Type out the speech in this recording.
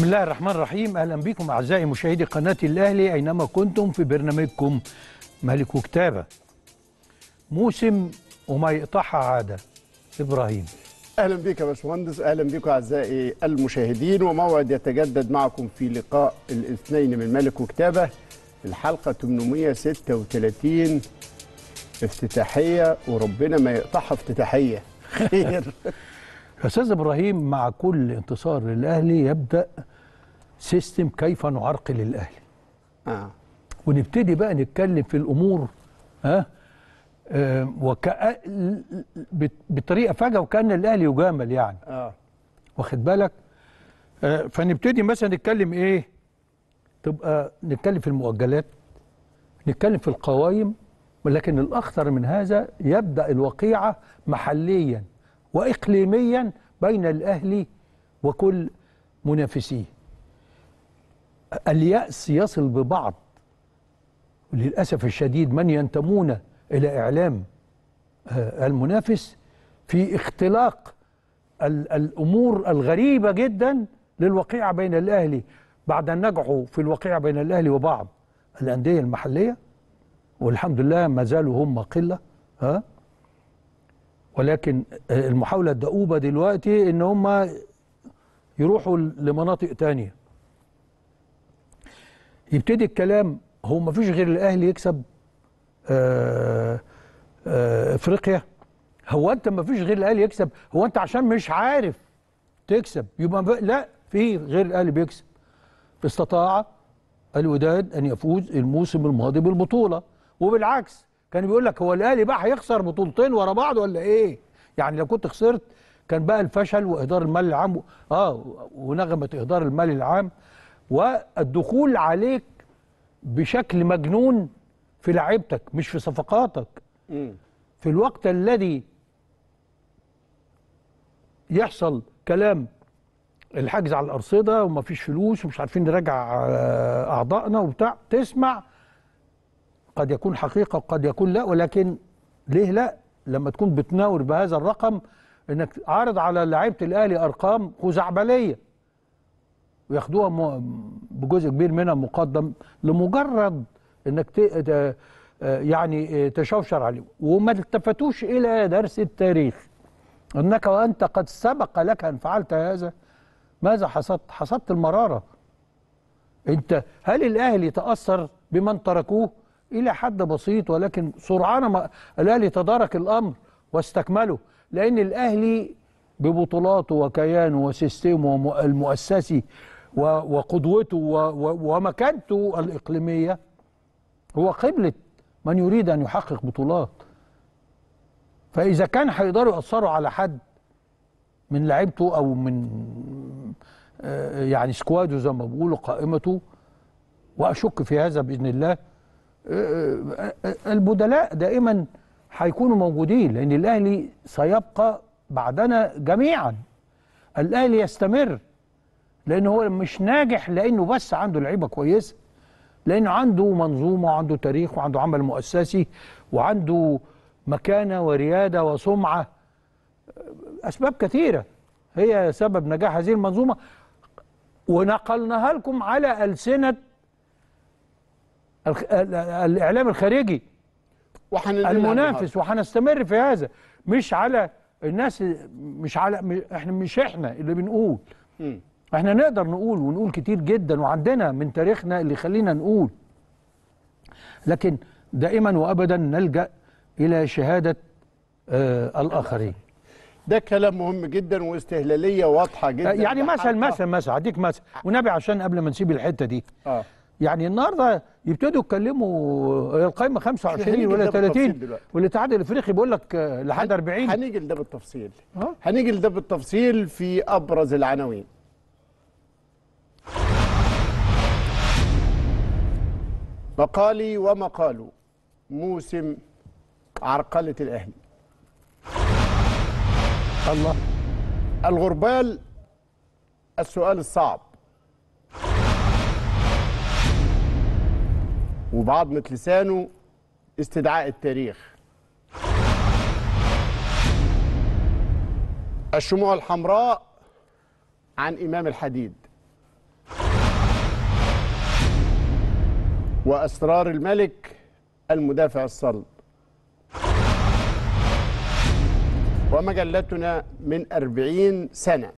بسم الله الرحمن الرحيم اهلا بكم اعزائي مشاهدي قناه الاهلي اينما كنتم في برنامجكم ملك وكتابه موسم وما يقطعها عاده ابراهيم اهلا بك يا باشمهندس اهلا بكم اعزائي المشاهدين وموعد يتجدد معكم في لقاء الاثنين من ملك وكتابه الحلقه 836 افتتاحيه وربنا ما يقطعها افتتاحيه خير استاذ ابراهيم مع كل انتصار للاهلي يبدا سيستم كيف نعرقل الاهلي آه. ونبتدي بقى نتكلم في الامور ها آه وك بطريقه فجأة وكان الاهلي يجامل يعني اه واخد بالك آه فنبتدي مثلا نتكلم ايه تبقى نتكلم في المؤجلات نتكلم في القوائم ولكن الاخطر من هذا يبدا الوقيعه محليا وإقليميا بين الأهلي وكل منافسيه اليأس يصل ببعض للأسف الشديد من ينتمون إلى إعلام آه، المنافس في اختلاق الأمور الغريبة جدا للوقيعة بين الأهلي بعد أن نجحوا في الوقيعة بين الأهلي وبعض الأندية المحلية والحمد لله ما زالوا هم قلة ها آه، ولكن المحاولة الدؤوبة دلوقتي ان هم يروحوا لمناطق تانية يبتدي الكلام هو ما فيش غير الاهلي يكسب آآ آه، آآ آه، افريقيا هو انت ما فيش غير الاهلي يكسب هو انت عشان مش عارف تكسب يبقى لا في غير الاهلي بيكسب استطاع الوداد ان يفوز الموسم الماضي بالبطوله وبالعكس كان بيقول لك هو الاهلي بقى هيخسر بطولتين ورا بعض ولا ايه؟ يعني لو كنت خسرت كان بقى الفشل واهدار المال العام و... اه ونغمه اهدار المال العام والدخول عليك بشكل مجنون في لعيبتك مش في صفقاتك في الوقت الذي يحصل كلام الحجز على الارصده ومفيش فلوس ومش عارفين نراجع آه، اعضائنا وبتاع تسمع قد يكون حقيقه وقد يكون لا ولكن ليه لا لما تكون بتناور بهذا الرقم انك عارض على لعيبه الاهلي ارقام خزعبليه وياخدوها بجزء كبير منها مقدم لمجرد انك يعني تشوشر عليه وما التفتوش الى درس التاريخ انك وانت قد سبق لك ان فعلت هذا ماذا حصدت؟ حصدت المراره انت هل الاهلي تاثر بمن تركوه؟ إلى حد بسيط ولكن سرعان ما الأهلي تدارك الأمر واستكمله لأن الأهلي ببطولاته وكيانه وسيستمه المؤسسي وقدوته ومكانته الإقليمية هو قبلة من يريد أن يحقق بطولات فإذا كان هيقدروا يأثروا على حد من لعيبته أو من آه، يعني سكواده زي ما بيقولوا قائمته وأشك في هذا بإذن الله البدلاء دائما هيكونوا موجودين لان الاهلي سيبقى بعدنا جميعا الاهلي يستمر لانه هو مش ناجح لانه بس عنده لعيبه كويسه لانه عنده منظومه وعنده تاريخ وعنده عمل مؤسسي وعنده مكانه ورياده وسمعه اسباب كثيره هي سبب نجاح هذه المنظومه ونقلناها لكم على السنه الاعلام الخارجي المنافس وهنستمر في هذا مش على الناس مش على احنا مش احنا اللي بنقول م. احنا نقدر نقول ونقول كتير جدا وعندنا من تاريخنا اللي خلينا نقول لكن دائما وابدا نلجا الى شهاده آه الاخرين ده كلام مهم جدا واستهلاليه واضحه جدا يعني مثلا مثلا مثلا هديك مثلا ونبي عشان قبل ما نسيب الحته دي آه. يعني النهارده يبتدوا يتكلموا آه، القايمه 25 ولا 30 والاتحاد الافريقي بيقول لك آه، لحد 40 هنيجي لده بالتفصيل هنيجي لده بالتفصيل في ابرز العناوين مقالي ومقاله موسم عرقله الاهلي الله الغربال السؤال الصعب وبعضمة لسانه استدعاء التاريخ الشموع الحمراء عن إمام الحديد وأسرار الملك المدافع الصلب ومجلتنا من أربعين سنة